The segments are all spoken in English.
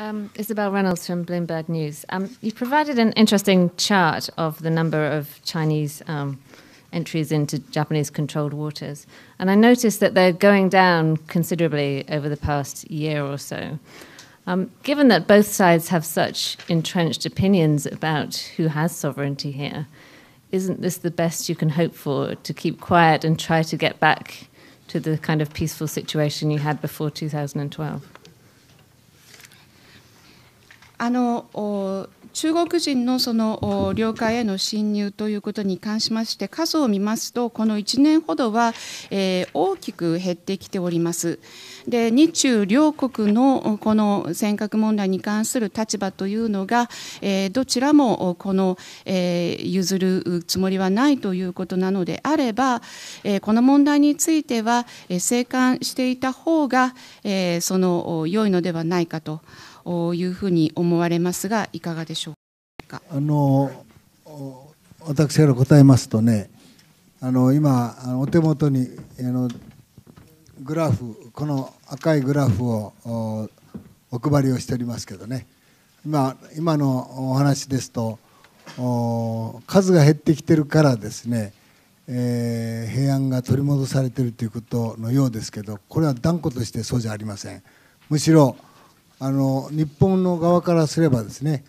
Um, Isabel Reynolds from Bloomberg News. Um, you provided an interesting chart of the number of Chinese um, entries into Japanese controlled waters. And I noticed that they're going down considerably over the past year or so. Um, given that both sides have such entrenched opinions about who has sovereignty here, isn't this the best you can hope for to keep quiet and try to get back to the kind of peaceful situation you had before 2012? あの中国人のその領海への侵入ということに関しまして、数を見ますと、この1年ほどは、えー、大きく減ってきております。で、日中両国のこの尖閣問題に関する立場というのが、えー、どちらもこの、えー、譲るつもりはないということなのであれば、えこの問題については、え静観していた方が、えその良いのではないかと。いうふうに思われますが、いかがでしょうか。あの私から答えますとね、あの今、お手元にあのグラフ、この赤いグラフをお配りをしておりますけどね、今今のお話ですと、数が減ってきてるからですね、えー、平安が取り戻されているということのようですけどこれは断固としてそうじゃありませんむしろあの日本の側からすればですね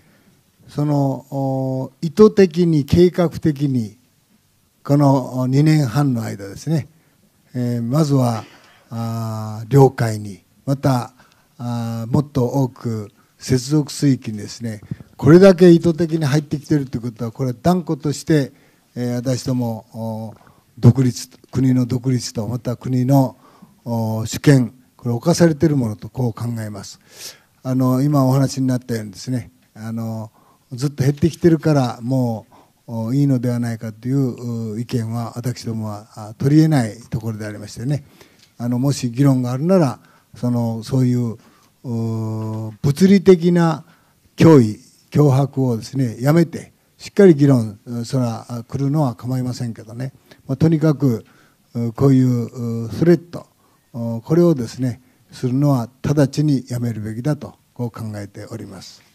その意図的に計画的にこの2年半の間ですね、えー、まずはあ領海にまたあもっと多く接続水域にですねこれだけ意図的に入ってきているということはこれは断固として、えー、私ども独立国の独立とまた国の主権これ侵されているものとこう考えます。あの今お話になったようにですねあのずっと減ってきてるからもういいのではないかという意見は私どもは取りえないところでありましてねあのもし議論があるならそのそういう物理的な脅威脅迫をですねやめてしっかり議論そは来るのは構いませんけどね、まあ、とにかくこういうスレッドこれをですねするのは直ちにやめるべきだとこう考えております。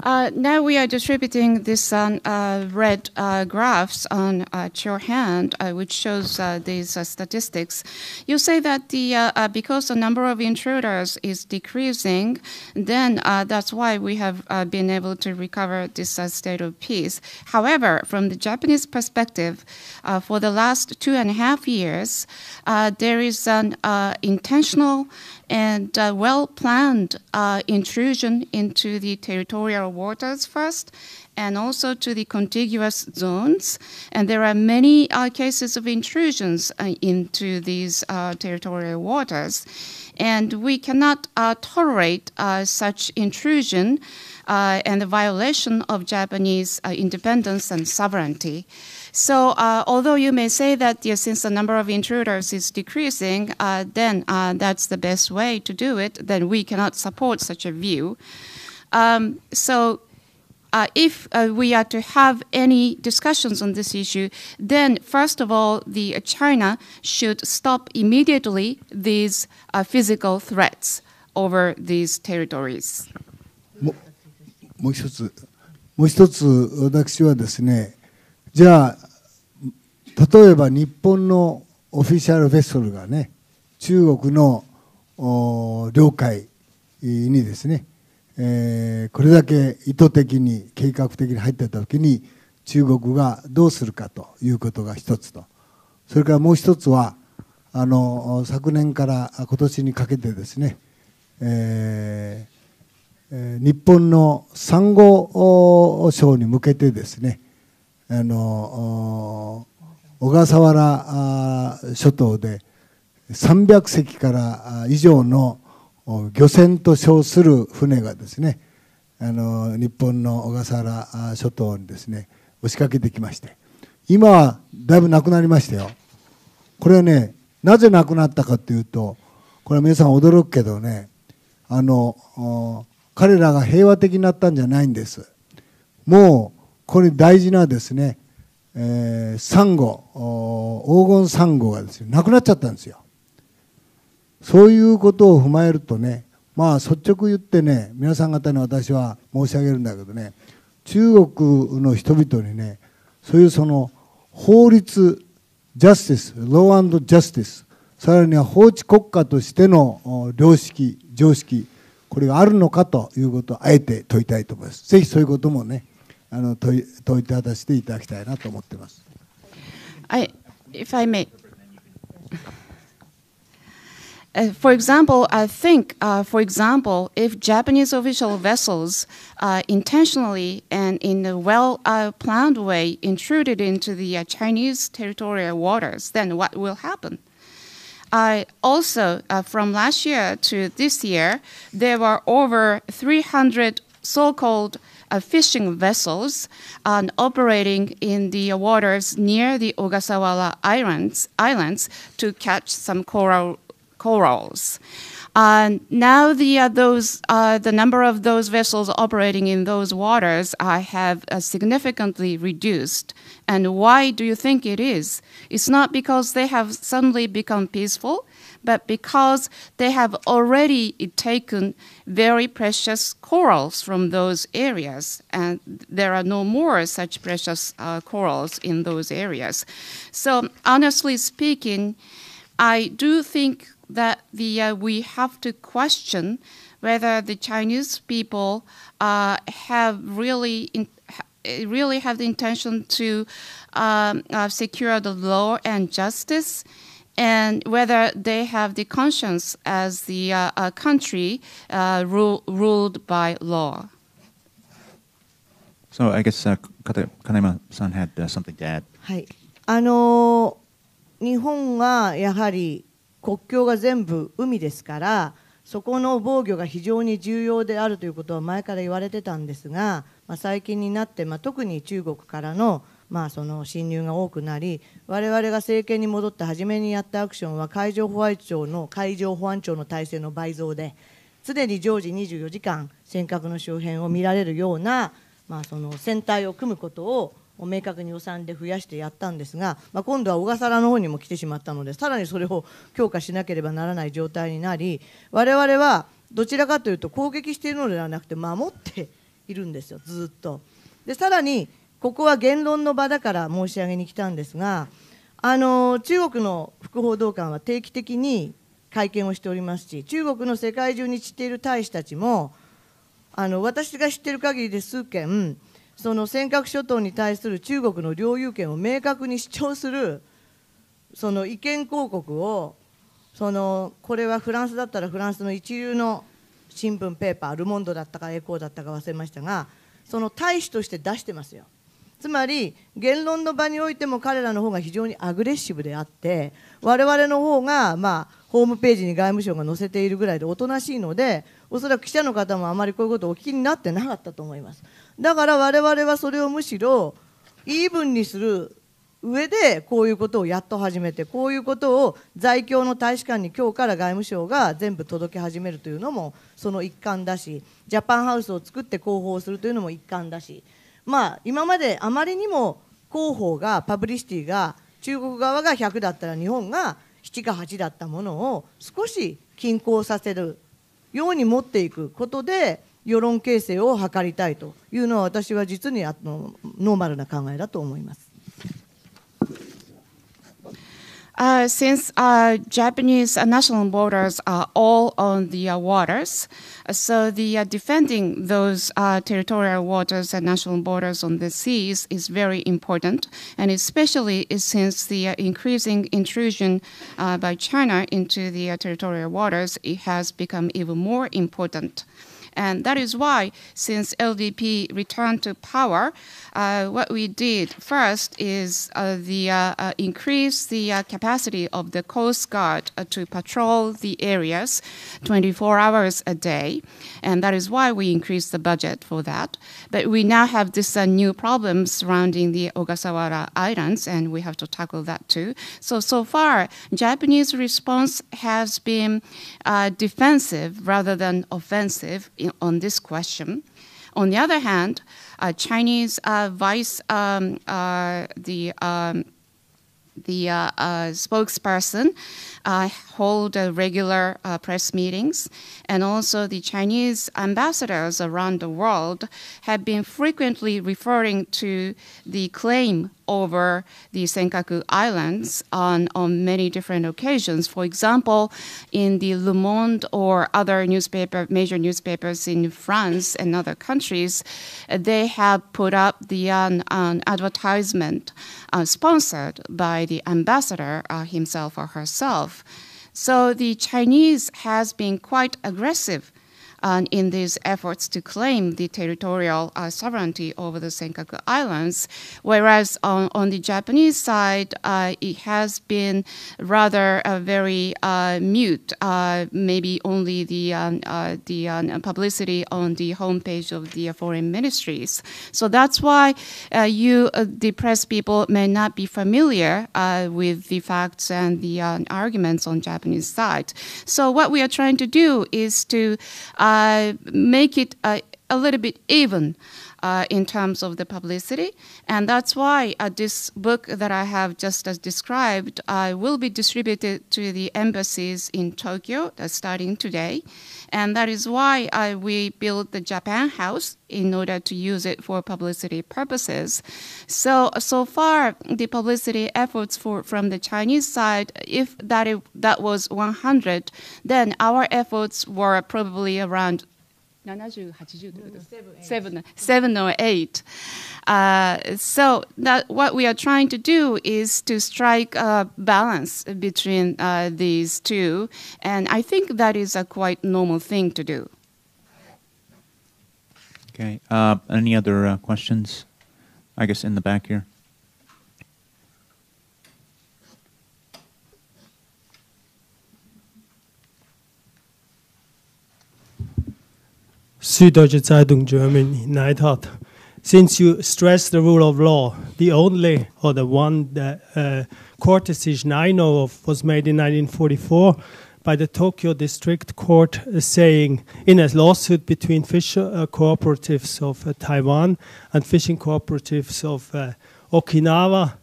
Uh, now we are distributing these um, uh, uh, red uh, graphs on uh, your hand, uh, which shows these statistics. You say that the because the number of intruders is decreasing, then that's why we have been able to recover this state of peace. However, from the Japanese perspective, for the last two and a half years, there is an intentional and uh, well planned uh, intrusion into the territorial waters first and also to the contiguous zones. And there are many uh, cases of intrusions uh, into these uh, territorial waters. And we cannot uh, tolerate such intrusion and the violation of Japanese independence and sovereignty. So uh, although you may say that yeah, since the number of intruders is decreasing, uh, then uh, that's the best way to do it, then we cannot support such a view. Um, so uh, if uh, we are to have any discussions on this issue, then first of all, the uh, China should stop immediately these physical threats over these territories. もう一つ、もう一つ私はですね、じゃあ、例えば日本のオフィシャルベッソルがね、中国の領海にですね、えー、これだけ意図的に計画的に入ってた時に中国がどうするかということが一つとそれからもう一つはあの昨年から今年にかけてですね、えー、日本の産後省に向けてですねあの小笠原諸島で300隻から以上の漁船と称する船がですねあの日本の小笠原諸島にですね押しかけてきまして今はだいぶなくなりましたよこれはねなぜなくなったかというとこれは皆さん驚くけどねあの彼らが平和的になったんじゃないんですもうこれ大事なですね、えー、サンゴ黄金サンゴがですねなくなっちゃったんですよそういうことを踏まえるとねまあ率直言ってね皆さん方に私は申し上げるんだけどね中国の人々にねそういうその法律ジャスティスロージャスティスさらには法治国家としての良識常識これがあるのかということをあえて問いたいと思いますぜひそういうこともね if I may. Uh, for example, I think, uh, for example, if Japanese official vessels uh, intentionally and in a well uh, planned way intruded into the uh, Chinese territorial waters, then what will happen? also, uh, from last year to this year, there were over 300 so called uh, fishing vessels operating in the uh, waters near the Ogasawara Islands, islands to catch some coral, corals. Uh, now the uh, those uh, the number of those vessels operating in those waters have uh, significantly reduced. And why do you think it is? It's not because they have suddenly become peaceful but because they have already taken very precious corals from those areas, and there are no more such precious uh, corals in those areas. So, honestly speaking, I do think that the, uh, we have to question whether the Chinese people uh, have really in, really have the intention to um, uh, secure the law and justice and whether they have the conscience as the uh, uh, country uh, rule, ruled by law. So I guess uh, Kanema-san had uh, something to add. はい。あのー、日本はやはり国境が全部海ですから、そこの防御が非常に重要であるということは前から言われてたんですが、まあ、最近になって、まあ、特に中国からのまあ、その侵入が多くなり我々が政権に戻って初めにやったアクションは海上保安庁の海上保安庁の体制の倍増で常に常時24時間尖閣の周辺を見られるような、まあ、その船体を組むことを明確に予算で増やしてやったんですが、まあ、今度は小笠原の方にも来てしまったのでさらにそれを強化しなければならない状態になり我々はどちらかというと攻撃しているのではなくて守っているんですよずっと。でさらにここは言論の場だから申し上げに来たんですが、あの中国の副報道官は定期的に会見をしておりますし、中国の世界中に散っている大使たちも、あの私が知っている限りで数件、その尖閣諸島に対する中国の領有権を明確に主張するその意見広告をそのこれはフランスだったらフランスの一流の新聞ペーパール・モンドだったかエコーだったか忘れましたがその大使として出してますよつまり言論の場においても彼らの方が非常にアグレッシブであって我々の方がまあホームページに外務省が載せているぐらいでおとなしいのでおそらく記者の方もあまりこういうことをお聞きになってなかったと思いますだから我々はそれをむしろイーブンにする上でこういうことをやっと始めてこういうことを在京の大使館に今日から外務省が全部届け始めるというのもその一環だしジャパンハウスを作って広報するというのも一環だしまあ、今まであまりにも広報がパブリシティが中国側が100だったら日本が7か8だったものを少し均衡させるように持っていくことで世論形成を図りたいというのは私は実にあのノーマルな考えだと思います。Uh, since uh, Japanese uh, national borders are all on the uh, waters, uh, so the defending those territorial waters and national borders on the seas is very important, and especially since the increasing intrusion by China into the territorial waters, it has become even more important. And that is why, since LDP returned to power, uh, what we did first is uh, the uh, uh increase the uh, capacity of the Coast Guard uh, to patrol the areas 24 hours a day, and that is why we increased the budget for that. But we now have this new problem surrounding the Ogasawara Islands, and we have to tackle that too. So so far, Japanese response has been defensive rather than offensive on this question. On the other hand, uh, Chinese uh, vice um, uh, the um, the uh, uh, spokesperson uh, hold uh, regular uh, press meetings. And also, the Chinese ambassadors around the world have been frequently referring to the claim over the Senkaku Islands on, on many different occasions. For example, in the Le Monde or other newspaper, major newspapers in France and other countries, they have put up the an advertisement uh, sponsored by the ambassador uh, himself or herself itself. So the Chinese has been quite aggressive in these efforts to claim the territorial uh, sovereignty over the Senkaku Islands, whereas on, on the Japanese side, uh, it has been rather uh, very uh, mute. Uh, maybe only the um, the um, publicity on the homepage of the foreign ministries. So that's why you, the press people, may not be familiar with the facts and the arguments on Japanese side. So what we are trying to do is to uh, make it uh, a little bit even uh, in terms of the publicity. And that's why uh, this book that I have just as described uh, will be distributed to the embassies in Tokyo starting today. And that is why uh, we built the Japan House in order to use it for publicity purposes. So, so far, the publicity efforts for, from the Chinese side, if that, that was 100, then our efforts were probably around 7 or 8. Uh, so that what we are trying to do is to strike a balance between uh, these two, and I think that is a quite normal thing to do. Okay. Uh, any other uh, questions? I guess in the back here. Süddeutsche Zeitung Germany, Neidhardt. Since you stress the rule of law, the only or the one that, uh, court decision I know of was made in 1944 by the Tokyo District Court uh, saying in a lawsuit between fisher uh, cooperatives of uh, Taiwan and fishing cooperatives of uh, Okinawa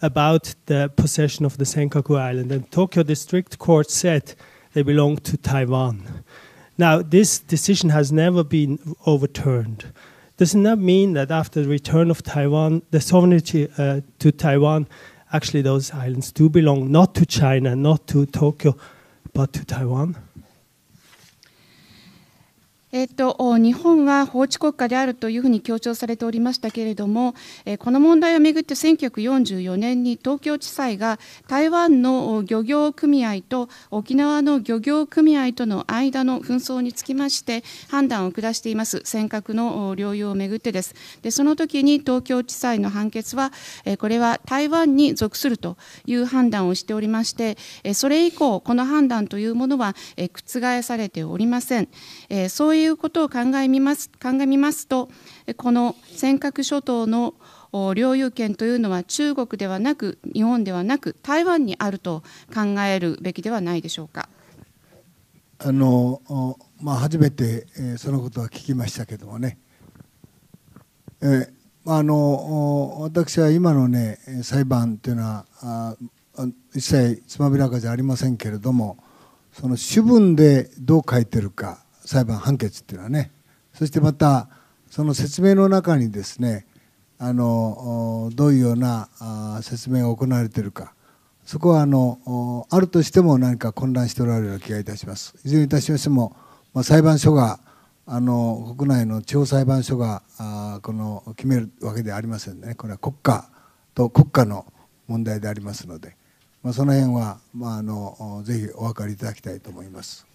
about the possession of the Senkaku Island. And Tokyo District Court said they belong to Taiwan. Now, this decision has never been overturned. Does not mean that after the return of Taiwan, the sovereignty uh, to Taiwan, actually those islands do belong not to China, not to Tokyo, but to Taiwan? えと、日本は法治国家であるというふうに強調されておりましたけれども、この問題をめぐって1944年に東京地裁が台湾の漁業組合と沖縄の漁業組合との間の紛争につきまして判断を下しています尖閣の領有をめぐってですでその時に東京地裁の判決はこれは台湾に属するという判断をしておりましてそれ以降この判断というものは覆されておりませんそういうことを考えみますえみますとこの尖閣諸島の領有権というのは中国ではなく日本ではなく台湾にあると考えるべきではないでしょうか。あのまあ、初めて、えそのことは聞きましたけどもね、えあの私は今の、ね、裁判というのはあ一切つまびらかじゃありませんけれどもその主文でどう書いてるか裁判判決っていうのはねそしてまたその説明の中にですねあのどういうような説明が行われているかそこはあのあるとしても何か混乱しておられるような気がいたします。いずれにいたしましても、まあ、裁判所があの国内の地方裁判所があこの決めるわけではありませんね、これは国家と国家の問題でありますので、まあ、その辺は、まあ、あのぜひお分かりいただきたいと思います。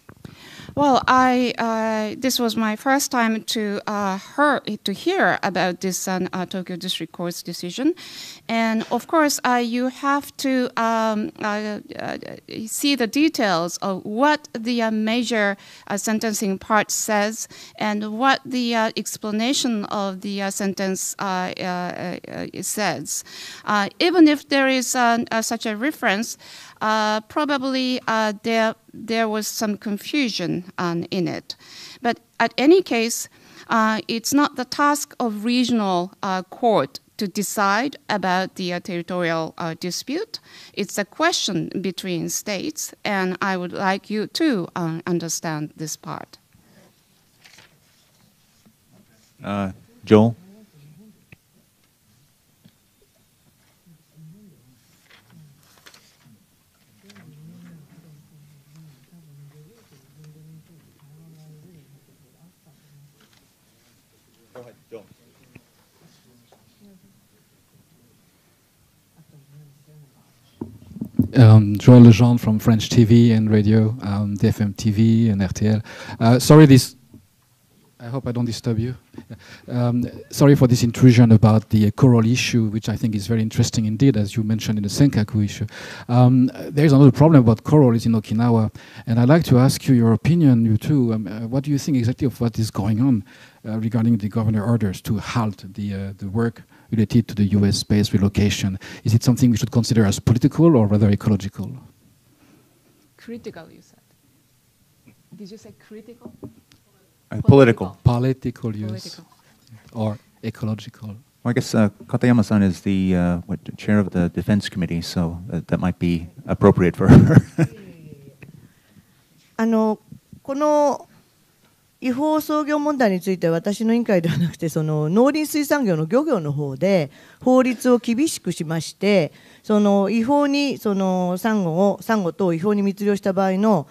Well, I uh, this was my first time to uh, hear to hear about this um, uh, Tokyo District Court's decision, and of course uh, you have to um, uh, uh, see the details of what the major sentencing part says and what the explanation of the sentence says. even if there is such a reference, uh, probably uh, there, there was some confusion um, in it. But at any case, uh, it's not the task of regional uh, court to decide about the uh, territorial dispute. It's a question between states, and I would like you to um, understand this part. Joel? um, Joël Lejean from French TV and radio, um, DFM TV and RTL. Uh, sorry, this. I hope I don't disturb you. Um, sorry for this intrusion about the coral issue, which I think is very interesting indeed, as you mentioned in the Senkaku issue. Um, there is another problem about coral is in Okinawa, and I'd like to ask you your opinion, you too. Um, uh, what do you think exactly of what is going on uh, regarding the governor orders to halt the, uh, the work related to the US space relocation? Is it something we should consider as political or rather ecological? Critical, you said. Did you say critical? Uh, political. Political, yes. Political. Or ecological. Well, I guess uh, Katayama-san is the uh, what, chair of the defense committee, so uh, that might be appropriate for her. 違法操業問題については私の委員会ではなくてその農林水産業の漁業の方で法律を厳しくしましてその違法にそのサンゴをサンゴ等を違法に密漁した場合の、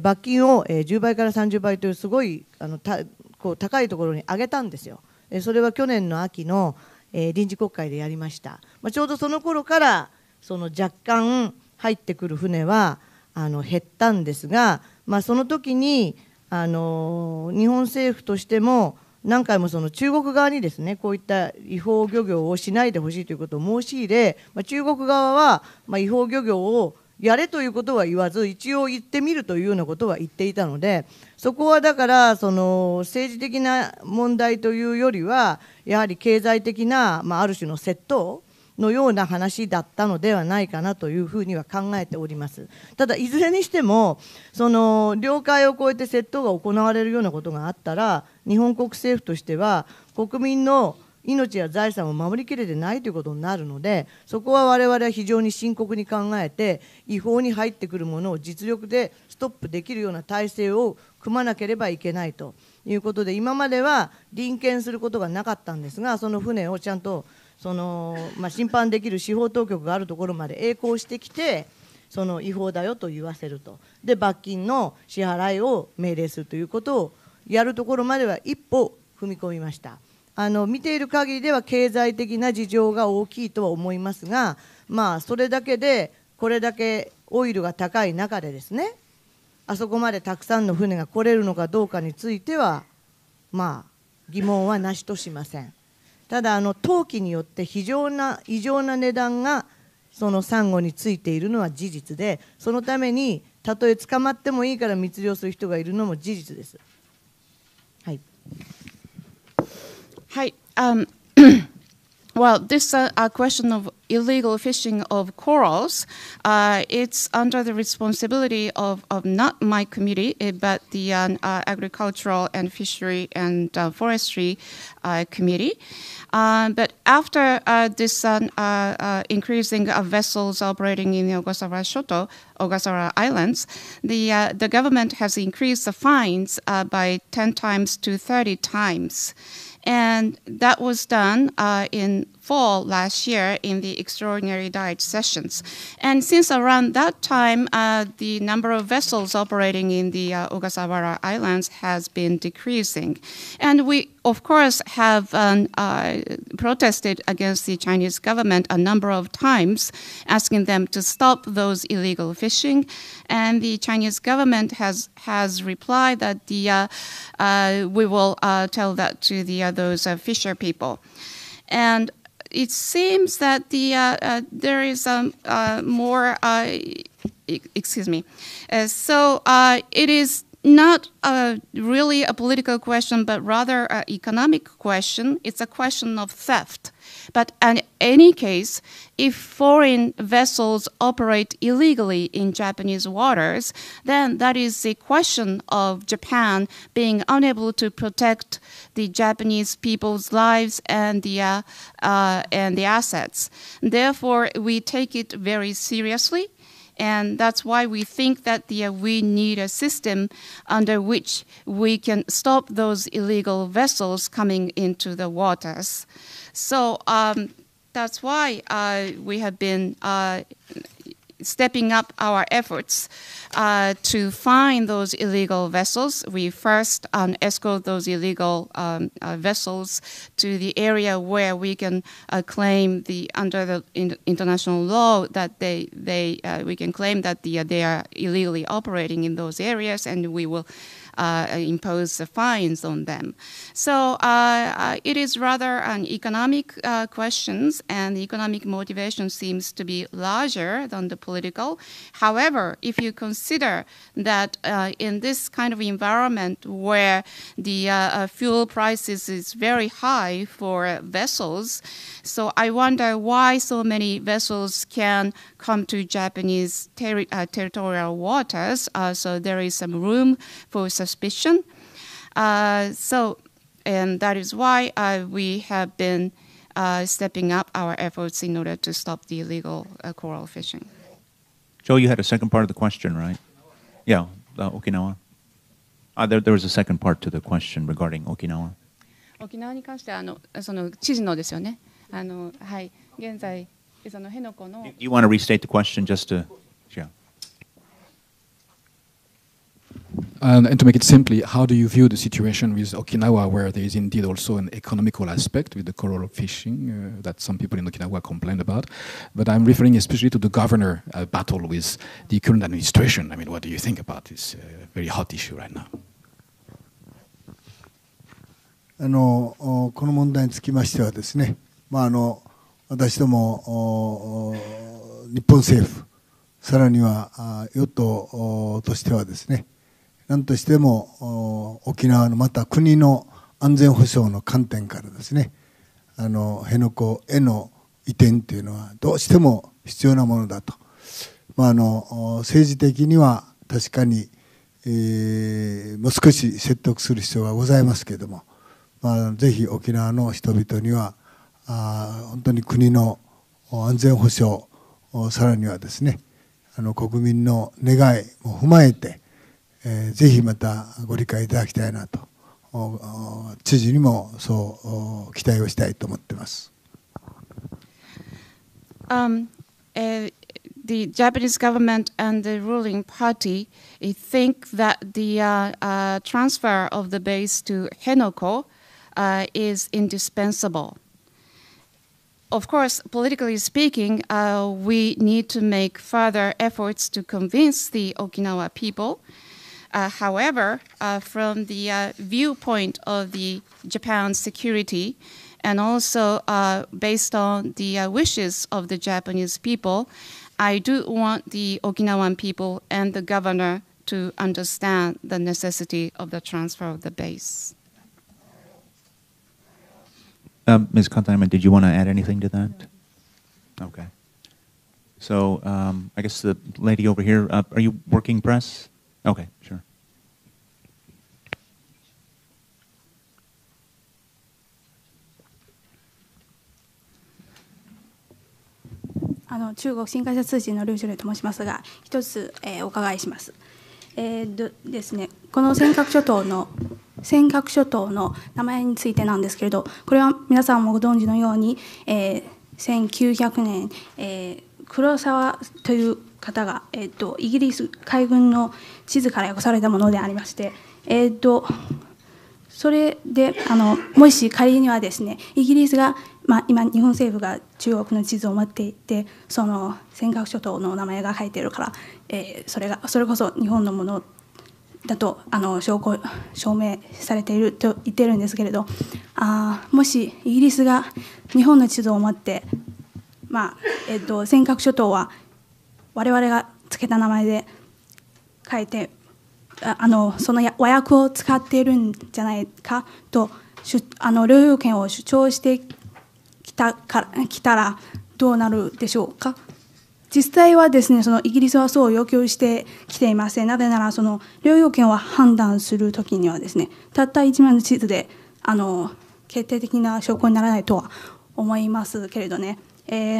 罰金を、10倍から30倍というすごいあのたこう高いところに上げたんですよ。それは去年の秋の、臨時国会でやりました。まあ、ちょうどその頃からその若干入ってくる船はあの減ったんですが、まあ、その時にあの日本政府としても何回もその中国側にですねこういった違法漁業をしないでほしいということを申し入れ、まあ、中国側は、まあ、違法漁業をやれということは言わず一応言ってみるというようなことは言っていたのでそこはだからその政治的な問題というよりはやはり経済的な、まあ、ある種の窃盗のような話だったのではないかなというふうには考えておりますただいずれにしてもその領海を越えて窃盗が行われるようなことがあったら日本国政府としては国民の命や財産を守りきれてないということになるのでそこは我々は非常に深刻に考えて違法に入ってくるものを実力でストップできるような体制を組まなければいけないということで今までは臨検することがなかったんですがその船をちゃんとその、まあ、審判できる司法当局があるところまで栄光してきてその違法だよと言わせるとで罰金の支払いを命令するということをやるところまでは一歩踏み込みました。あの見ている限りでは経済的な事情が大きいとは思いますが、まあ、それだけでこれだけオイルが高い中でですねあそこまでたくさんの船が来れるのかどうかについては、まあ、疑問はなしとしません。ただあの投機によって非常な異常な値段がそのサンゴについているのは事実でそのためにたとえ捕まってもいいから密漁する人がいるのも事実です。はい、はい、um Well, this uh, uh, question of illegal fishing of corals, uh, it's under the responsibility of, of not my committee, eh, but the uh, uh, Agricultural and Fishery and uh, Forestry Committee. but after this increasing of vessels operating in the Ogasawara Shoto, Ogasawara Islands, the, the government has increased the fines by 10 times to 30 times. And that was done uh, in fall last year in the extraordinary diet sessions. And since around that time, uh, the number of vessels operating in the uh, Ogasawara Islands has been decreasing. And we, of course, have um, uh, protested against the Chinese government a number of times, asking them to stop those illegal fishing. And the Chinese government has, has replied that the, uh, uh, we will uh, tell that to the, those fisher people. And it seems that the uh, uh, there is um, uh, more. Uh, excuse me. Uh, so uh, it is not really a political question, but rather an economic question. It's a question of theft. But in any case, if foreign vessels operate illegally in Japanese waters, then that is a question of Japan being unable to protect the Japanese people's lives and the, uh, uh, and the assets. Therefore, we take it very seriously and that's why we think that the, uh, we need a system under which we can stop those illegal vessels coming into the waters. So um, that's why uh, we have been uh, stepping up our efforts uh, to find those illegal vessels. We first um, escort those illegal um, uh, vessels to the area where we can uh, claim the under the in international law that they they uh, we can claim that the, uh, they are illegally operating in those areas, and we will uh, impose fines on them. So uh, uh, it is rather an economic questions, and economic motivation seems to be larger than the political. However, if you consider that in this kind of environment where the fuel prices is very high for vessels, so I wonder why so many vessels can come to Japanese uh, territorial waters, uh, so there is some room for suspicion. Uh, so, and that is why uh, we have been uh, stepping up our efforts in order to stop the illegal uh, coral fishing. Joe, you had a second part of the question, right? Yeah, Okinawa. there, there was a second part to the question regarding Okinawa. 沖縄に関してあのその知事のですよね。あのはい現在 you, you want to restate the question just to, yeah. And, and, to make it simply, how do you view the situation with Okinawa, where there is indeed also an economical aspect with the coral fishing uh, that some people in Okinawa complain about? But I'm referring especially to the governor uh, battle with the current administration. I mean, what do you think about this uh, very hot issue right now? あのこの問題につきましてはですね、まあ、あの私ども日本政府さらには与党としてはですね何としても沖縄のまた国の安全保障の観点からですねあの辺野古への移転というのはどうしても必要なものだと、まあ、あの政治的には確かに、えー、もう少し説得する必要がございますけれども、まあ、ぜひ沖縄の人々には本当に国の安全保障、さらにはですね、あの国民の願いも踏まえて、えー、ぜひまたご理解いただきたいなと、知事にもそう期待をしたいと思っています。Um, uh, the Japanese government and the ruling party think that the uh, uh, transfer of the base to Henoko is indispensable. of course, politically speaking, uh, we need to make further efforts to convince the Okinawa people. Uh, however, uh, from the uh, viewpoint of the Japan's security, and also uh, based on the uh, wishes of the Japanese people, I do want the Okinawan people and the governor to understand the necessity of the transfer of the base. Um, Ms. Containment, did you want to add anything to that? Okay. So um, I guess the lady over here, uh, are you working press? Okay, sure. question. Uh, えーですね、この尖閣諸島の尖閣諸島の名前についてなんですけれどこれは皆さんもご存知のように、えー、1900年、えー、黒沢という方が、えーと、イギリス海軍の地図から訳されたものでありまして、えーとそれであのもし仮にはですねイギリスが、まあ、今日本政府が中国の地図を持っていてその尖閣諸島の名前が書いてるから、えー、それがそれこそ日本のものだとあの証拠証明されていると言ってるんですけれどあもしイギリスが日本の地図を持って、まあえっと、尖閣諸島は我々がつけた名前で書いてあのその和訳を使っているんじゃないかとあの領有権を主張してきたかきたらどうなるでしょうか実際はですねそのイギリスはそう要求してきていませんなぜならその領有権を判断する時にはですねたった1枚の地図であの決定的な証拠にならないとは思いますけれどね、え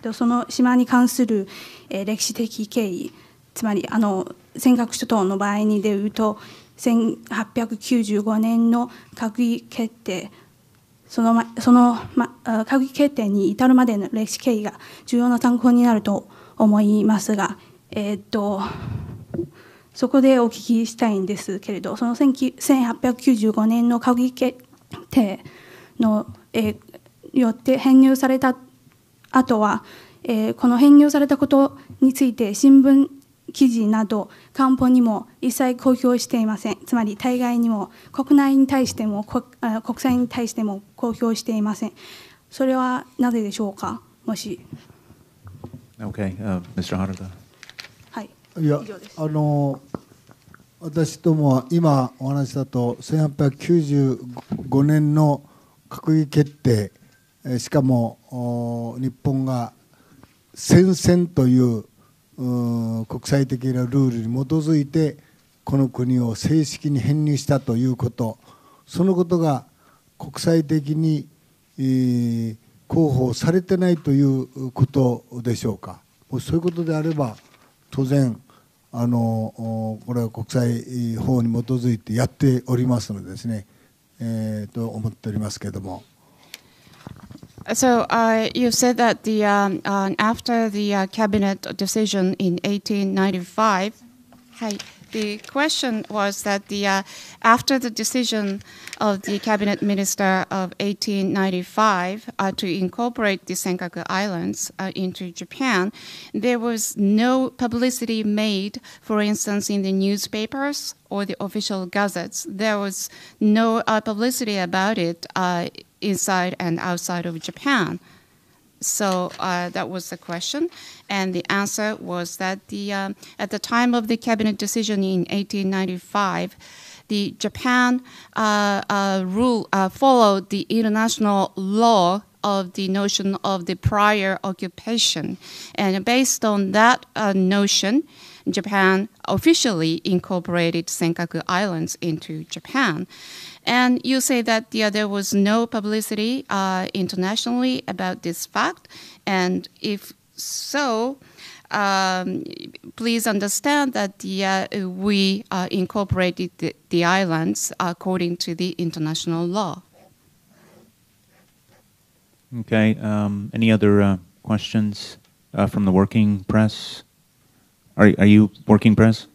ー、その島に関する、えー、歴史的経緯つまりあの尖閣諸島の場合にでいうと1895年の閣議決定そのその、ま、閣議決定に至るまでの歴史経緯が重要な参考になると思いますが、えー、っとそこでお聞きしたいんですけれどその1895年の閣議決定の、えー、よって編入されたあとは、えー、この編入されたことについて新聞記事など官報にも一切公表していませんつまり対外にも国内に対しても国際に対しても公表していませんそれはなぜでしょうかもし Okay、uh, Mr. h r a d a はいいやあの私どもは今お話したと1895年の閣議決定しかも日本が戦線という国際的なルールに基づいてこの国を正式に編入したということそのことが国際的に、え広報されてないということでしょうかもそういうことであれば当然あのこれは国際法に基づいてやっておりますのでですね、えー、と思っておりますけども。So uh, you said that the um, uh, after the uh, cabinet decision in 1895, hi, the question was that the uh, after the decision of the cabinet minister of 1895 uh, to incorporate the Senkaku Islands uh, into Japan, there was no publicity made, for instance, in the newspapers or the official gazettes. There was no publicity about it inside and outside of Japan. So uh, that was the question, and the answer was that the uh, at the time of the cabinet decision in 1895, the Japan uh, uh, rule uh, followed the international law of the notion of the prior occupation, and based on that uh, notion. Japan officially incorporated Senkaku Islands into Japan. And you say that yeah, there was no publicity uh, internationally about this fact. And if so, um, please understand that we uh, incorporated the, the, islands according to the international law. Okay. Um, any other uh, questions uh, from the working press? Are, are you working press?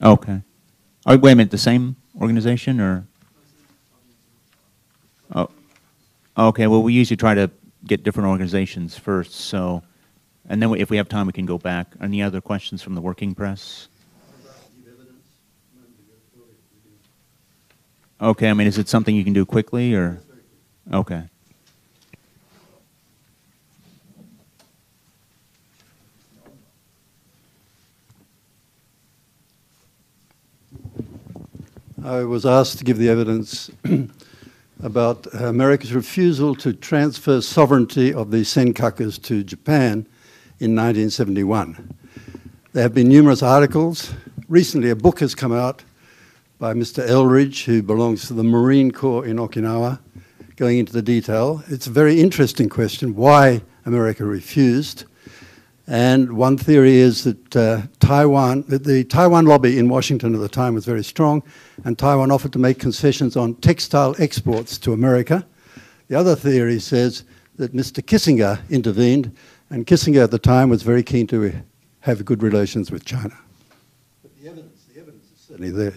Oh, okay. Oh, wait a minute, the same organization or? Oh, okay. Well, we usually try to get different organizations first, so, and then we, if we have time, we can go back. Any other questions from the working press? Okay, I mean, is it something you can do quickly or? Okay. I was asked to give the evidence about America's refusal to transfer sovereignty of the Senkakus to Japan in 1971. There have been numerous articles. Recently, a book has come out by Mr. Elridge, who belongs to the Marine Corps in Okinawa, going into the detail. It's a very interesting question why America refused. And one theory is that uh, Taiwan, the Taiwan lobby in Washington at the time was very strong, and Taiwan offered to make concessions on textile exports to America. The other theory says that Mr. Kissinger intervened, and Kissinger at the time was very keen to have good relations with China. But the evidence, the evidence is certainly there.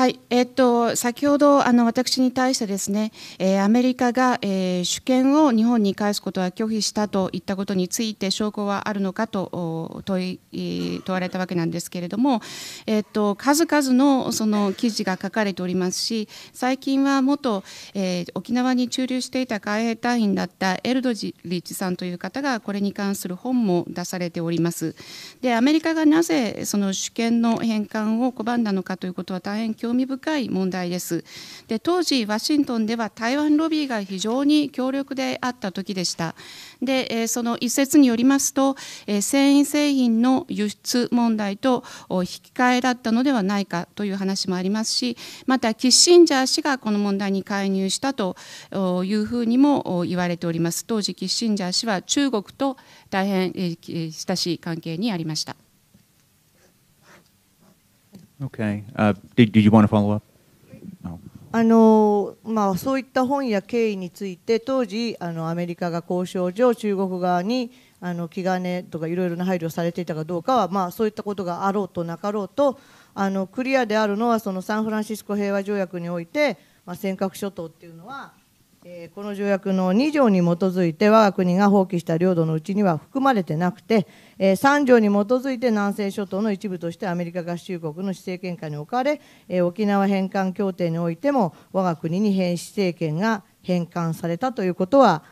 はい、えっ、ー、と先ほどあの私に対してですね、えー、アメリカが、えー、主権を日本に返すことは拒否したといったことについて証拠はあるのかと問い問われたわけなんですけれども、えっ、ー、と数々のその記事が書かれておりますし、最近は元、えー、沖縄に駐留していた海兵隊員だったエルドジリッチさんという方がこれに関する本も出されております。で、アメリカがなぜその主権の返還を拒んだのかということは大変興興味深い問題です。で当時ワシントンでは台湾ロビーが非常に強力であった時でした。でその一説によりますと繊維製品の輸出問題と引き換えだったのではないかという話もありますしまたキッシンジャー氏がこの問題に介入したというふうにも言われております当時キッシンジャー氏は中国と大変親しい関係にありました。Okay. Uh, did, did you w a n follow up? あのまあ、そういった本や経緯について当時あのアメリカが交渉上中国側にあの気兼ねとかいろいろな配慮されていたかどうかは、まあ、そういったことがあろうとなかろうとあのクリアであるのはそのサンフランシスコ平和条約において、まあ、尖閣諸島っていうのはこの条約の2条に基づいて、我が国が放棄した領土のうちには含まれてなくて、3条に基づいて南西諸島の一部としてアメリカ合衆国の施政権下に置かれ、沖縄返還協定においても、我が国に施政権が返還されたということは、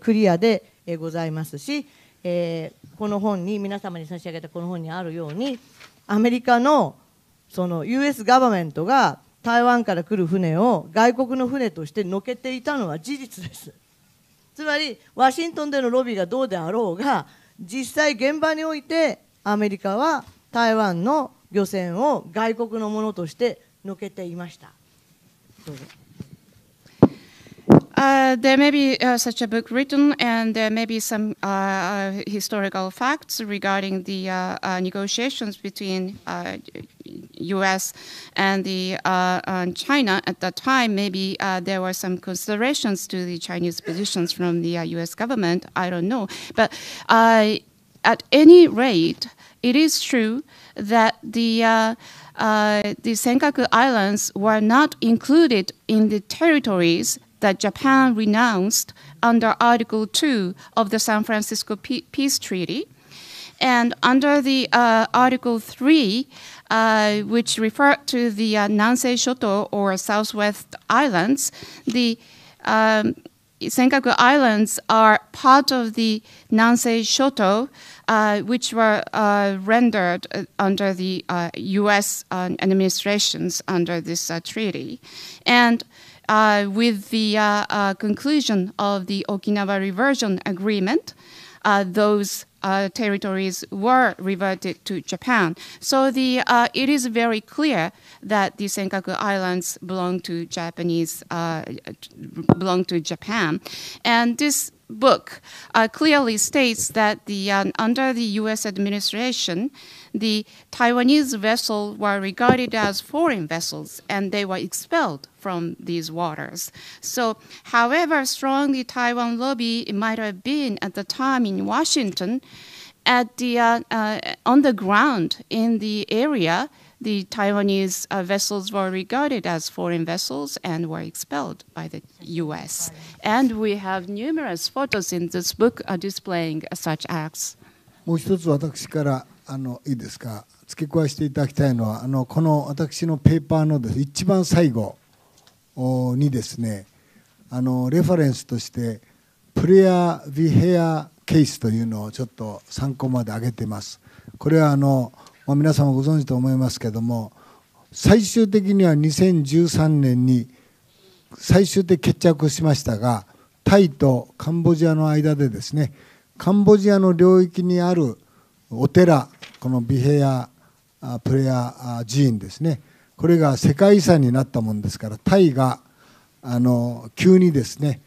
クリアでございますし、この本に、皆様に差し上げたこの本にあるように、アメリカのその US ガバメントが台湾から来る船を外国の船としてのけていたのは事実です。つまりワシントンでのロビーがどうであろうが実際現場においてアメリカは台湾の漁船を外国のものとしてのけていました。どうぞ Uh, there may be uh, such a book written, and there may be some uh, uh historical facts regarding the uh, uh, negotiations between U.S. and the China at that time. Maybe there were some considerations to the Chinese positions from the U.S. government. I don't know, but at any rate, it is true that the. the Senkaku Islands were not included in the territories that Japan renounced under Article 2 of the San Francisco P Peace Treaty. And under the uh, Article 3, uh, which referred to the uh, Nansei Shoto or Southwest Islands, the um, Senkaku Islands are part of the Nansei Shoto, uh, which were uh, rendered uh, under the uh, U.S. Uh, administrations under this uh, treaty. And uh, with the uh, uh, conclusion of the Okinawa Reversion Agreement, uh, those uh, territories were reverted to Japan. So the, uh, it is very clear that the Senkaku Islands belong to Japanese, belong to Japan. And this book clearly states that the, under the U.S. administration, the Taiwanese vessels were regarded as foreign vessels and they were expelled from these waters. So, however strong the Taiwan lobby might have been at the time in Washington, at the uh, uh, on the ground in the area, the Taiwanese uh, vessels were regarded as foreign vessels and were expelled by the U.S. And we have numerous photos in this book uh, displaying such acts. もう一つ私からあのいいですか付け加えしていただきたいのはあのこの私のペーパーのです、一番最後にですねあのレファレンスとしてプレア・ビヘアケースというのをちょっと参考まで挙げてますこれはあの、まあ、皆さんもご存知と思いますけども最終的には2013年に最終的決着しましたがタイとカンボジアの間でですねカンボジアの領域にあるお寺このビヘアプレア寺院ですねこれが世界遺産になったもんですからタイがあの急にですね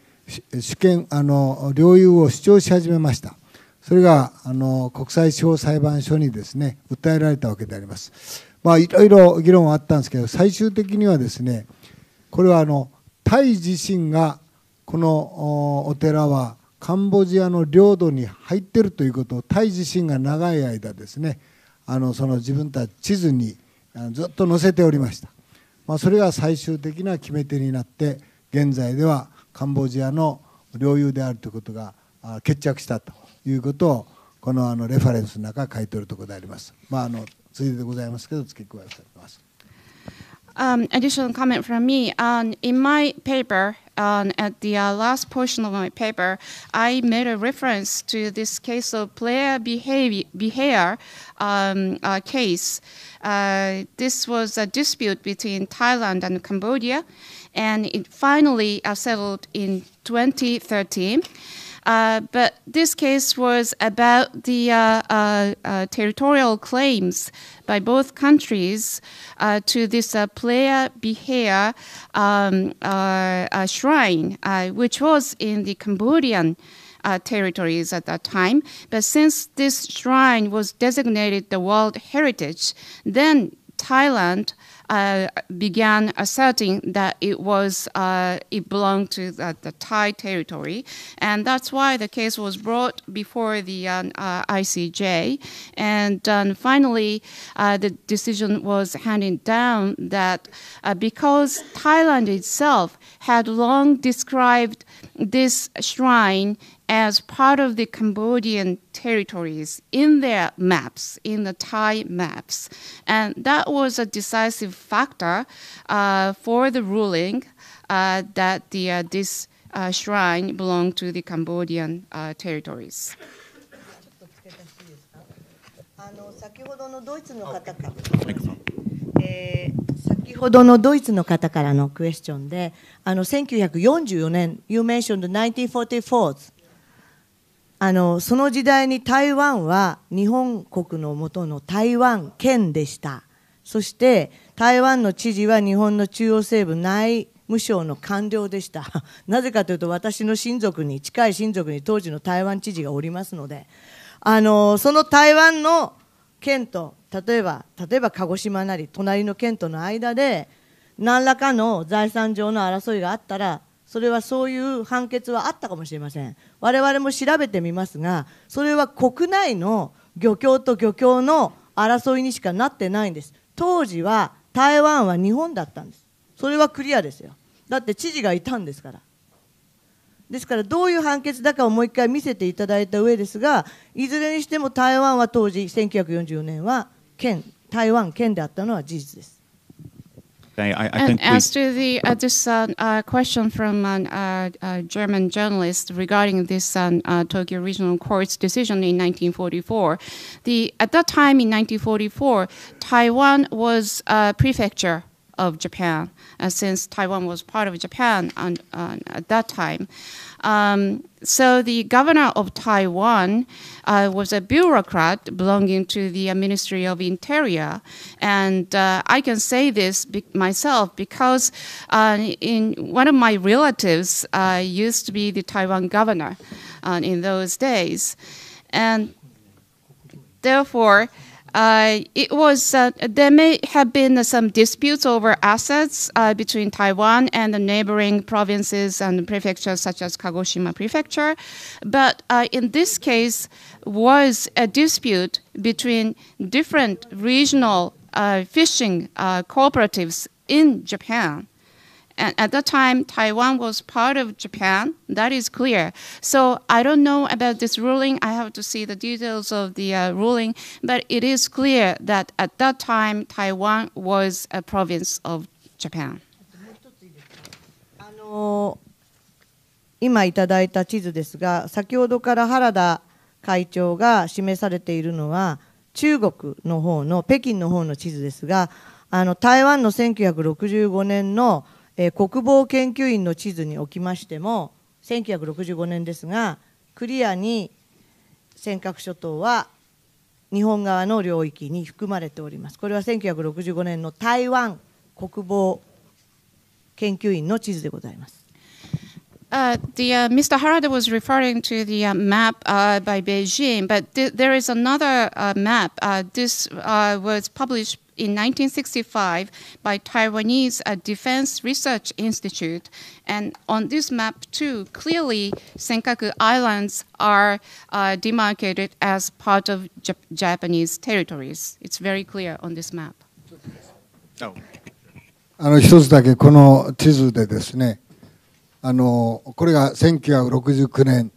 主権あの領有を主張し始めましたそれがあの国際司法裁判所にですね訴えられたわけであります、まあ、いろいろ議論はあったんですけど最終的にはですねこれはあのタイ自身がこのお寺はカンボジアの領土に入ってるということをタイ自身が長い間ですねあのその自分たち地図にずっと載せておりました、まあ、それが最終的な決め手になって現在ではカンボジアの領有であるということが決着したということをこのあのレファレンスの中書いておるところであります。まああのついででございますけど付け加えされます。Um, additional comment from me. Um, in my paper, um, at the uh, last portion of my paper, I made a reference to this case of player behavior, um, uh, case. Uh, this was a dispute between Thailand and Cambodia, and it finally uh, settled in 2013. Uh, but this case was about the uh, uh, uh territorial claims by both countries to this uh, Playa Bihar um, shrine, which was in the Cambodian. Uh, territories at that time. But since this shrine was designated the World Heritage, then Thailand uh, began asserting that it was uh, it belonged to the, the, Thai territory, and that's why the case was brought before the uh, uh ICJ, and um, finally uh, the decision was handed down that uh, because Thailand itself had long described this shrine as part of the Cambodian territories in their maps, in the Thai maps. And that was a decisive factor uh, for the ruling uh, that the, uh, this uh, shrine belonged to the Cambodian uh, territories. えー、先ほどのドイツの方からのクエスチョンであの1944年 mentioned 1944あのその時代に台湾は日本国のもとの台湾県でしたそして台湾の知事は日本の中央西部内務省の官僚でした なぜかというと私の親族に近い親族に当時の台湾知事がおりますのであのその台湾の県と例えば例えば鹿児島なり隣の県との間で何らかの財産上の争いがあったらそれはそういう判決はあったかもしれません我々も調べてみますがそれは国内の漁協と漁協の争いにしかなってないんです当時は台湾は日本だったんですそれはクリアですよだって知事がいたんですからですからどういう判決だかをもう一回見せていただいた上ですがいずれにしても台湾は当時1944年は県台湾県であったのは事実です Okay, I, I and as to the uh, this uh, question from a uh, uh, German journalist regarding this uh, uh, Tokyo Regional Court's decision in 1944, the at that time in 1944, Taiwan was a prefecture of Japan, uh, since Taiwan was part of Japan on, on, at that time. Um, so the governor of Taiwan uh, was a bureaucrat belonging to the Ministry of Interior, and uh, I can say this be myself because uh, in one of my relatives uh, used to be the Taiwan governor uh, in those days, and therefore. Uh, it was uh, there may have been uh, some disputes over assets uh, between Taiwan and the neighboring provinces and prefectures such as Kagoshima Prefecture, but uh, in this case was a dispute between different regional uh, fishing cooperatives in Japan. And at that time, Taiwan was part of Japan. That is clear. So I don't know about this ruling. I have to see the details of the uh, ruling. But it is clear that at that time, Taiwan was a province of Japan. あの今いただいた地図ですが先ほどから原田会長が示されているのは中国の方の北京の方の地図ですがあの台湾の1965年のえー、国防研究院の地図におきましても1965年ですがクリアに尖閣諸島は日本側の領域に含まれておりますこれは1965年の台湾国防研究院の地図でございます。Uh, the, uh, Mr. Harada was referring to the uh, map by Beijing, but th there is another map. this was published in 1965 by Taiwanese uh, Defense Research Institute. And on this map, too, clearly Senkaku Islands are uh, demarcated as part of Jap Japanese territories. It's very clear on this map. Oh. あの一つだけこの地図でですねあのこれが1969年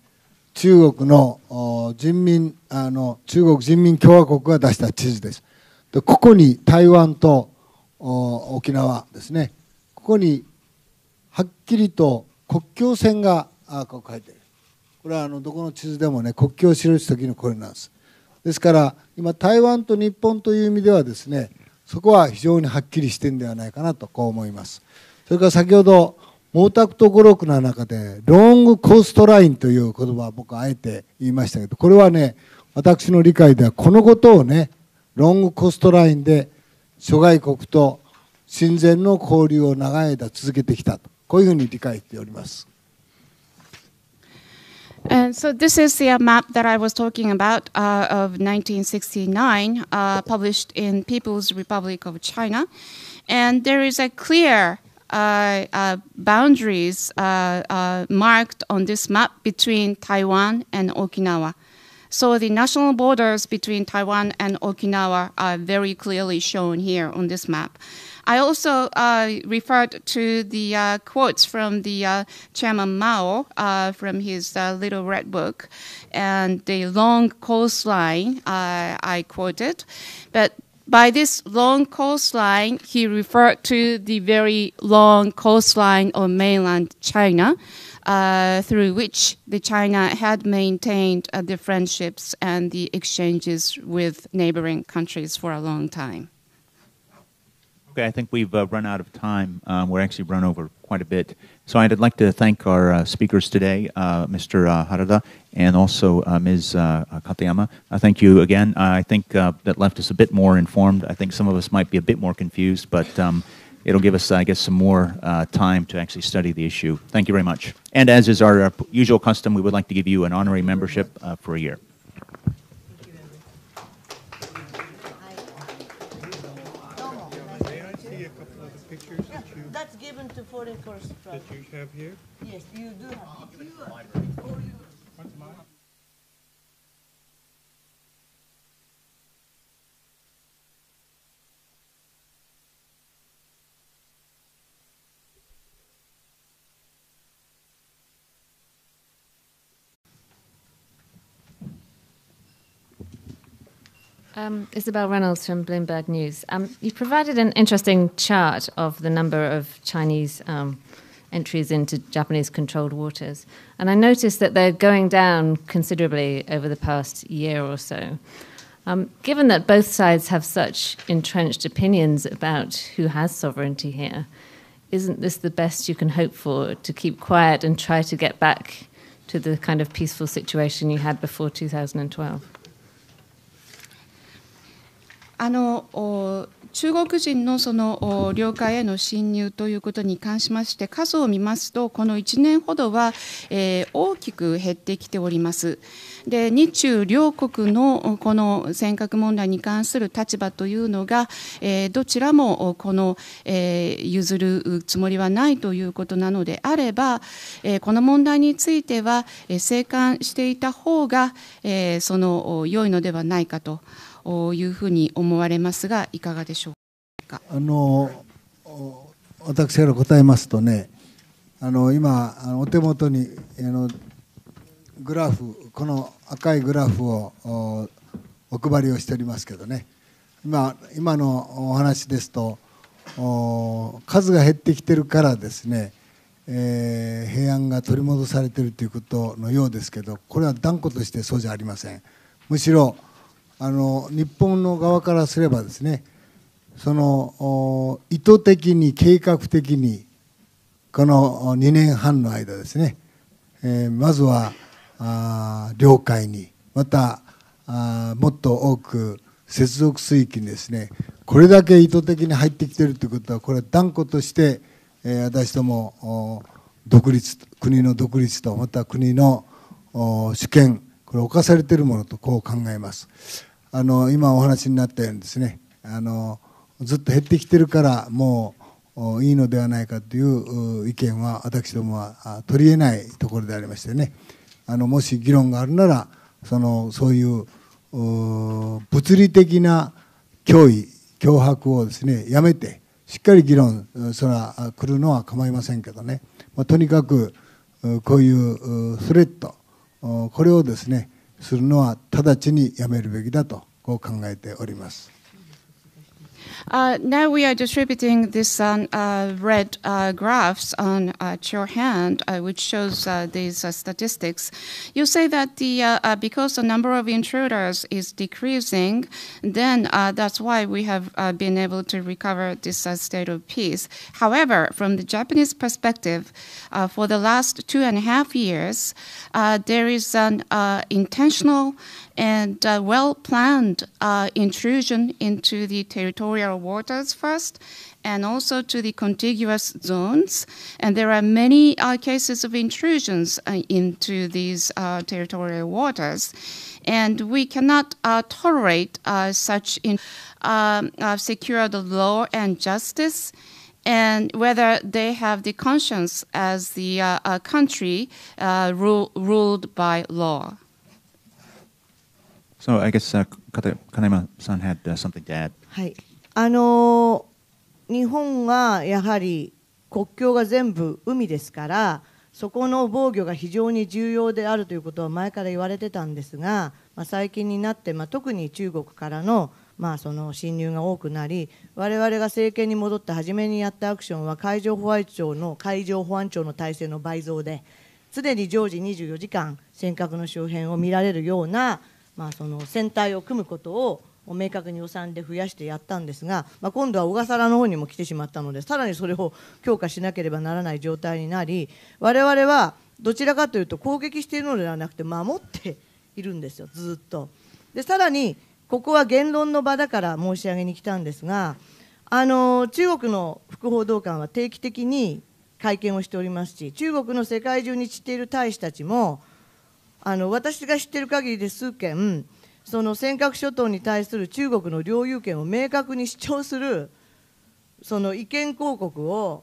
中国の人民あの中国人民共和国が出した地図ですここに台湾と沖縄ですね、ここにはっきりと国境線がこう書いてる。これはあのどこの地図でもね、国境を記す時のこれなんです。ですから、今、台湾と日本という意味ではですね、そこは非常にはっきりしてるんではないかなと、こう思います。それから先ほど、毛沢東五六の中で、ロングコーストラインという言葉僕はあえて言いましたけど、これはね、私の理解ではこのことをね、ロングコストラインで諸外国と親善の交流を長い間続けてきたとこういうふうに理解しております。And so this is the map that I was talking about uh, of 1969, uh, published in People's Republic of China, and there is a clear Uh, uh, boundaries uh, uh, marked on this map between Taiwan and Okinawa. So the national borders between Taiwan and Okinawa are very clearly shown here on this map. I also uh, referred to the uh, quotes from the uh, Chairman Mao uh, from his uh, Little Red Book and the long coastline uh, I quoted. But by this long coastline, he referred to the very long coastline of mainland China uh, through which the China had maintained uh, the friendships and the exchanges with neighboring countries for a long time. Okay, I think we've uh, run out of time. Um, we're actually run over quite a bit. So I'd like to thank our uh, speakers today, uh, Mr. Harada and also Ms. Katayama. thank you again. I think that left us a bit more informed. I think some of us might be a bit more confused, but. Um, it'll give us, I guess, some more uh, time to actually study the issue. Thank you very much. And as is our uh, usual custom, we would like to give you an honorary membership uh, for a year. That you have here? Yes, you do have. Um, Isabel Reynolds from Bloomberg News. Um, you provided an interesting chart of the number of Chinese um, entries into Japanese controlled waters. And I noticed that they're going down considerably over the past year or so. Um, given that both sides have such entrenched opinions about who has sovereignty here, isn't this the best you can hope for to keep quiet and try to get back to the kind of peaceful situation you had before 2012? あの中国人のその領海への侵入ということに関しまして、数を見ますと、この1年ほどは、えー、大きく減ってきております。で日中両国のこの尖閣問題に関する立場というのが、えー、どちらもこの、えー、譲るつもりはないということなのであれば、えー、この問題については、え静観していた方が、えー、その良いのではないかと。いうふうに思われますが、いかがでしょうか。あの私から答えますとね、あの今、お手元にあのグラフ、この赤いグラフをお配りをしておりますけどね、今今のお話ですと、数が減ってきてるからですね、えー、平安が取り戻されているということのようですけどこれは断固としてそうじゃありませんむしろあの日本の側からすればですねその意図的に計画的にこの2年半の間ですね、えー、まずはあ領海にまたあもっと多く接続水域にですねこれだけ意図的に入ってきているということはこれは断固として、えー、私ども独立国の独立とまた国の主権これ侵されているものとこう考えます。あの今お話になったようにですねあのずっと減ってきてるからもういいのではないかという意見は私どもは取りえないところでありましてねあのもし議論があるならそのそういう物理的な脅威脅迫をですねやめてしっかり議論そは来るのは構いませんけどね、まあ、とにかくこういうスレッドこれをですねするのは直ちにやめるべきだとこう考えております。Uh, now we are distributing these um, uh, uh, red uh, graphs on uh, your hand, which shows these statistics. You say that the because the number of intruders is decreasing, then that's why we have been able to recover this state of peace. However, from the Japanese perspective, for the last two and a half years, there is an intentional and well-planned intrusion into the territorial waters first and also to the contiguous zones. And there are many uh, cases of intrusions uh, into these uh, territorial waters. And we cannot uh, tolerate uh, such in, um, uh, secure the law and justice and whether they have the conscience as the uh, uh, country uh, ruled by law. So I guess Kanema-san had something to add. Hi. あの日本はやはり国境が全部海ですからそこの防御が非常に重要であるということは前から言われてたんですが、まあ、最近になって、まあ、特に中国からの,、まあその侵入が多くなり我々が政権に戻って初めにやったアクションは海上保安庁の海上保安庁の体制の倍増で常に常時24時間尖閣の周辺を見られるような、まあ、その船体を組むことをを明確に予算で増やしてやったんですが、まあ、今度は小笠原の方にも来てしまったのでさらにそれを強化しなければならない状態になり我々はどちらかというと攻撃しているのではなくて守っているんですよずっと。でさらにここは言論の場だから申し上げに来たんですがあの中国の副報道官は定期的に会見をしておりますし中国の世界中に散っている大使たちもあの私が知っている限りで数件その尖閣諸島に対する中国の領有権を明確に主張するその意見広告を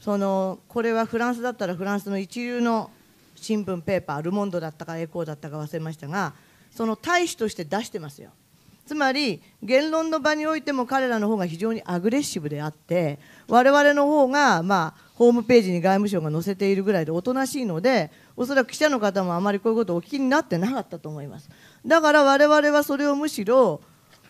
そのこれはフランスだったらフランスの一流の新聞ペーパール・モンドだったかエコーだったか忘れましたがその大使として出してますよつまり言論の場においても彼らの方が非常にアグレッシブであって我々の方がまあホームページに外務省が載せているぐらいでおとなしいのでおそらく記者の方もあまりこういうことをお聞きになってなかったと思いますだから我々はそれをむしろ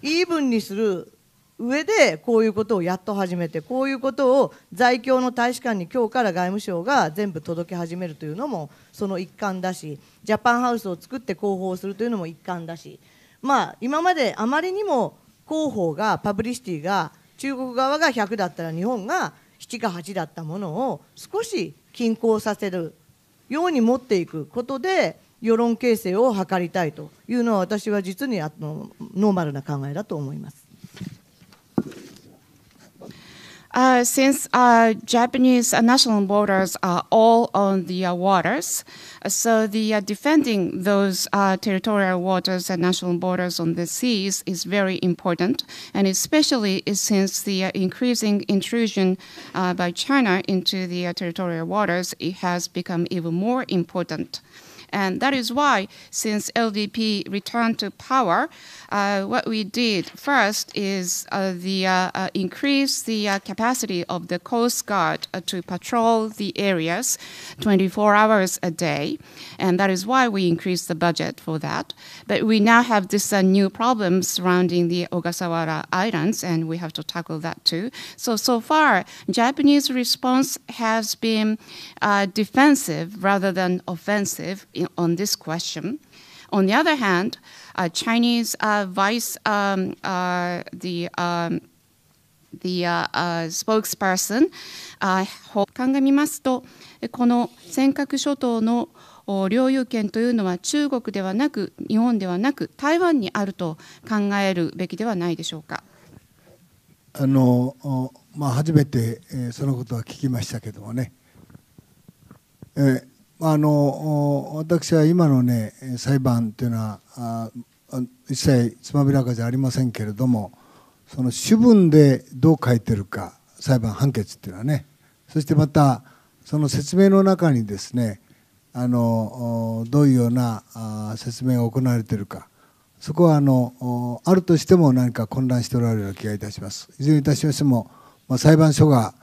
イーブンにする上でこういうことをやっと始めてこういうことを在京の大使館に今日から外務省が全部届け始めるというのもその一環だしジャパンハウスを作って広報するというのも一環だしまあ今まであまりにも広報がパブリシティが中国側が100だったら日本が7か8だったものを少し均衡させるように持っていくことで世論形成を図りたいというのは私は実にあのノーマルな考えだと思います。Uh, since uh, Japanese uh, national borders are all on the uh, waters, uh, so the uh, defending those territorial waters and national borders on the seas is very important, and especially since the increasing intrusion by China into the territorial waters, it has become even more important. And that is why, since LDP returned to power, uh, what we did first is uh, the uh, uh increase the uh, capacity of the Coast Guard uh, to patrol the areas 24 hours a day, and that is why we increased the budget for that. But we now have this new problem surrounding the Ogasawara Islands, and we have to tackle that too. So so far, Japanese response has been defensive rather than offensive on this question. On the other hand, uh, Chinese uh, vice um, uh, the um, the uh, uh, spokesperson 考えみますとこの尖閣諸島の領有権というのは中国ではなく日本ではなく台湾にあると考えるべきではないでしょうか。あのまあ、初めて、そのことは聞きましたけどもね、えーあの私は今の、ね、裁判というのは一切つまびらかじゃありませんけれどもその主文でどう書いてるか裁判判決というのはねそしてまたその説明の中にですねあのどういうような説明が行われているかそこはあのあるとしても何か混乱しておられるような気がいたします。いずれにいたしましても、まあ、裁判所が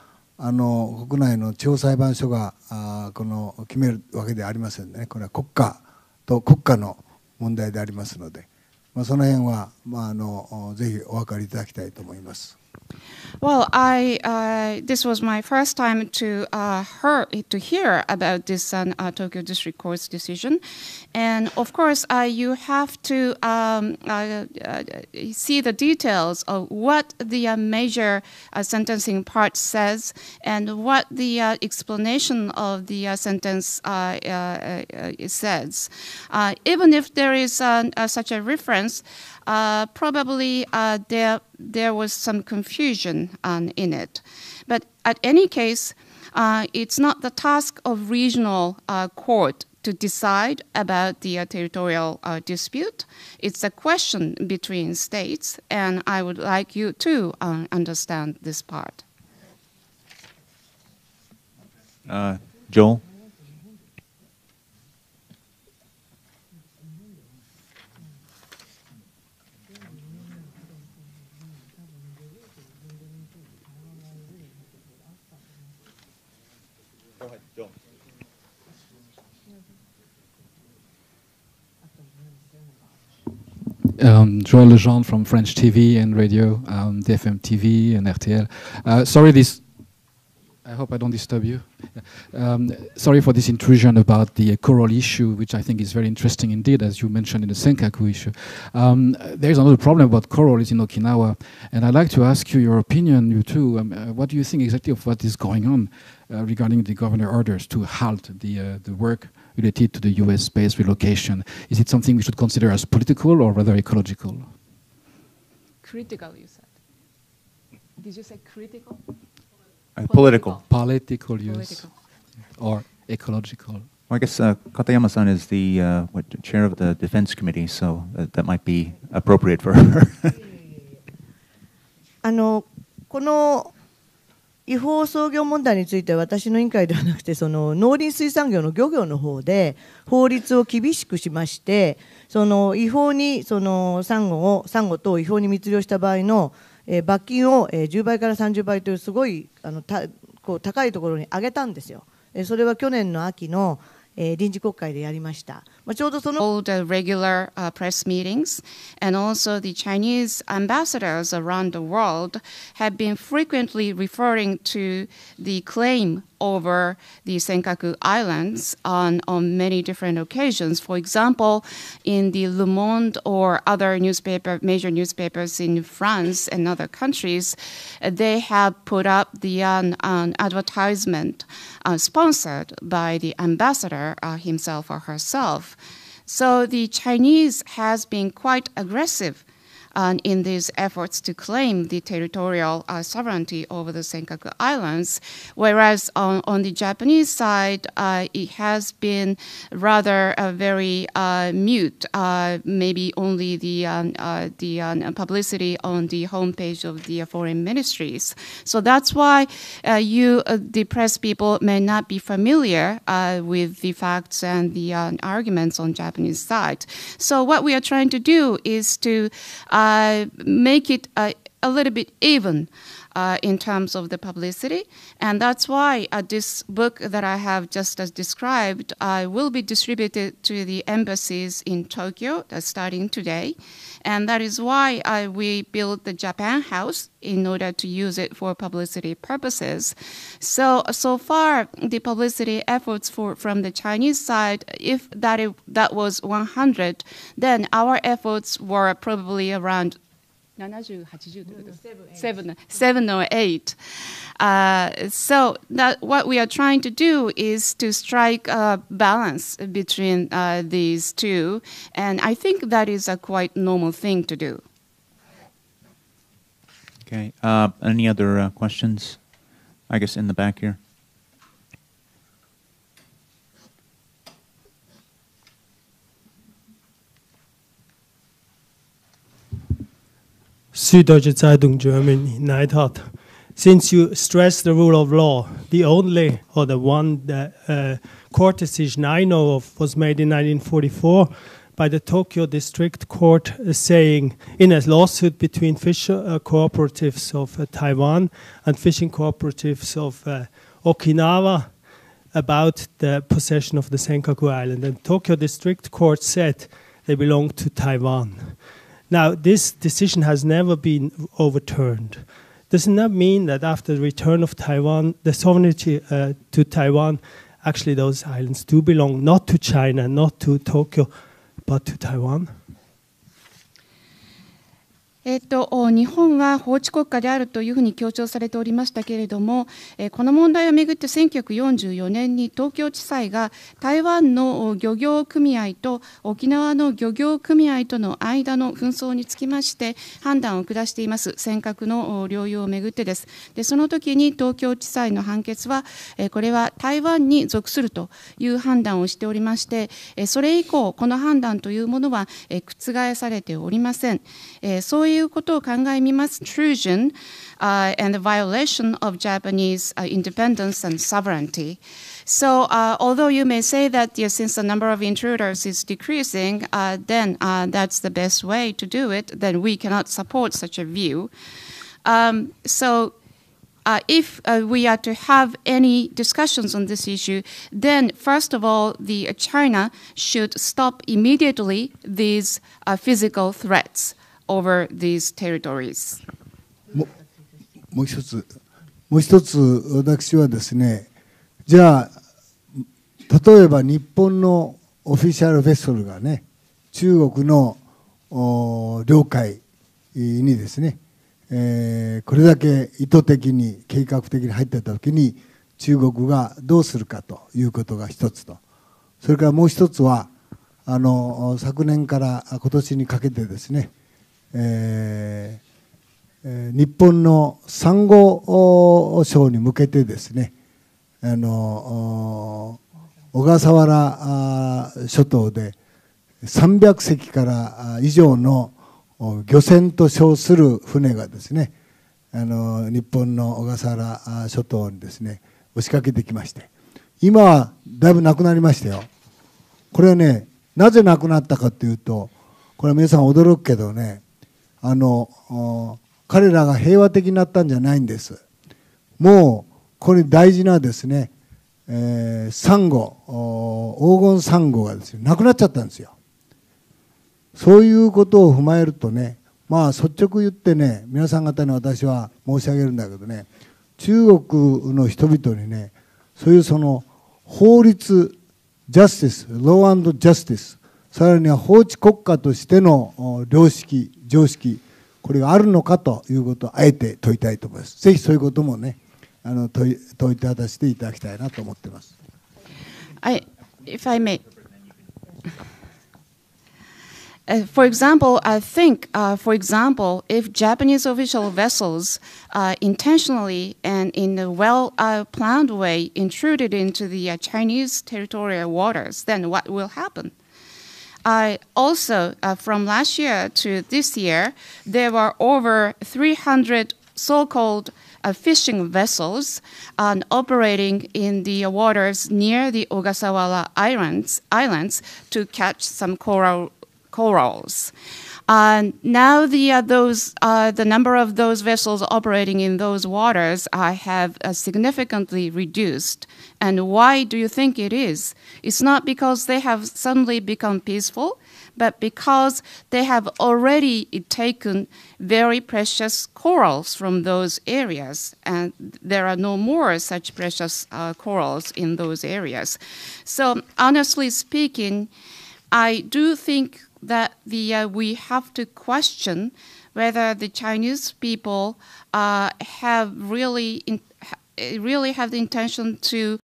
あの国内の地方裁判所があこの決めるわけではありませんね、これは国家と国家の問題でありますので、まあ、その辺は、まあ、あのぜひお分かりいただきたいと思います。Well, I uh, this was my first time to uh, hear to hear about this um, uh, Tokyo District Court's decision, and of course uh, you have to um, uh, uh, see the details of what the major sentencing part says and what the explanation of the sentence says. even if there is such a reference, uh, probably uh, there, there was some confusion um, in it. But at any case, uh, it's not the task of regional uh, court to decide about the uh, territorial dispute. It's a question between states, and I would like you to um, understand this part. Joel? um, Joël Lejean from French TV and radio, um, DFM TV and RTL. Uh, sorry, this. I hope I don't disturb you. Um, sorry for this intrusion about the uh, coral issue, which I think is very interesting indeed, as you mentioned in the Senkaku issue. Um, there is another problem about coral is in Okinawa, and I'd like to ask you your opinion, you too. Um, uh, what do you think exactly of what is going on uh, regarding the governor orders to halt the uh, the work related to the US base relocation? Is it something we should consider as political or rather ecological? Critical, you said. Did you say critical? Uh, political. Political, yes. Political. Or ecological. Well, I guess uh, Katayama-san is the uh, what, chair of the defense committee, so that, uh, that might be appropriate for her. 違法操業問題については私の委員会ではなくてその農林水産業の漁業の方で法律を厳しくしましてその違法にそのサンゴをサンゴ等を違法に密漁した場合の、え罰金を、え10倍から30倍というすごいあのたこう高いところに上げたんですよ。それは去年の秋のえー、臨時国会でやりました。まあ、ちょうどその all the regular、uh, press meetings and also the Chinese ambassadors around the world have been frequently referring to the claim over the Senkaku Islands on, on many different occasions. For example, in the Le Monde or other newspaper, major newspapers in France and other countries, they have put up the an advertisement uh, sponsored by the ambassador uh, himself or herself. So the Chinese has been quite aggressive in these efforts to claim the territorial uh, sovereignty over the Senkaku Islands, whereas on, on the Japanese side, uh, it has been rather uh, very uh, mute. Uh, maybe only the um, the um, publicity on the homepage of the foreign ministries. So that's why you the press people may not be familiar with the facts and the arguments on Japanese side. So what we are trying to do is to uh, uh, make it uh, a little bit even uh, in terms of the publicity. And that's why uh, this book that I have just as described uh, will be distributed to the embassies in Tokyo starting today. And that is why uh, we built the Japan House in order to use it for publicity purposes. So, so far, the publicity efforts for, from the Chinese side, if that, that was 100, then our efforts were probably around 70, 7 or 8. Uh, so that what we are trying to do is to strike a balance between uh, these two, and I think that is a quite normal thing to do. Okay. Uh, any other uh, questions? I guess in the back here. Süddeutsche Zeitung Germany, Neidhardt. Since you stress the rule of law, the only or the one that, uh, court decision I know of was made in 1944 by the Tokyo District Court uh, saying in a lawsuit between fish uh, cooperatives of uh, Taiwan and fishing cooperatives of uh, Okinawa about the possession of the Senkaku Island. And Tokyo District Court said they belong to Taiwan. Now, this decision has never been overturned. Does not mean that after the return of Taiwan, the sovereignty uh, to Taiwan, actually those islands do belong not to China, not to Tokyo, but to Taiwan? えっと、日本は法治国家であるというふうに強調されておりましたけれども、この問題をめぐって1944年に東京地裁が台湾の漁業組合と沖縄の漁業組合との間の紛争につきまして判断を下しています尖閣の領有をめぐってですでその時に東京地裁の判決はこれは台湾に属するという判断をしておりましてそれ以降この判断というものは覆されておりませんそういうことを考えみます。Intrusion、uh, and the violation of Japanese、uh, independence and sovereignty. So, uh, although you may say that yeah, since the number of intruders is decreasing, uh, then uh, that's the best way to do it, then we cannot support such a view. Um, so, uh, if uh, we are to have any discussions on this issue, then first of all, the China should stop immediately these physical threats. over these territories. もう一つ、もう一つ私はですね、じゃあ、例えば日本のオフィシャルベッソルがね、中国の領海にですね、えー、これだけ意図的に計画的に入ってたときに中国がどうするかということが一つとそれからもう一つはあの昨年から今年にかけてですねえ日本の産後礁に向けてですねあの小笠原諸島で300隻から以上の漁船と称する船がですねあの日本の小笠原諸島にですね押しかけてきまして今はだいぶなくなりましたよこれはねなぜなくなったかというとこれは皆さん驚くけどねあの彼らが平和的になったんじゃないんですもうこれ大事なですね、えー、サンゴ黄金サンゴがですねなくなっちゃったんですよそういうことを踏まえるとねまあ率直言ってね皆さん方に私は申し上げるんだけどね中国の人々にねそういうその法律ジャスティスロージャスティスさらには法治国家としての良識、常識、これがあるのかということをあえて問いたいと思います。ぜひそういうこともね、あの問い問いただしていただきたいなと思っています。I, if I may. Uh, for example, I think, uh, for example, if Japanese official vessels uh, intentionally and in a well planned way intruded into the Chinese territorial waters, then what will happen? also, uh, from last year to this year, there were over 300 so called uh, fishing vessels um, operating in the waters near the Ogasawara islands, islands to catch some coral, corals. Uh, now the uh, those uh, the number of those vessels operating in those waters uh, have uh, significantly reduced, and why do you think it is? It's not because they have suddenly become peaceful, but because they have already taken very precious corals from those areas, and there are no more such precious uh, corals in those areas. So, honestly speaking, I do think that the uh, we have to question whether the Chinese people uh, have really. In, really have the intention to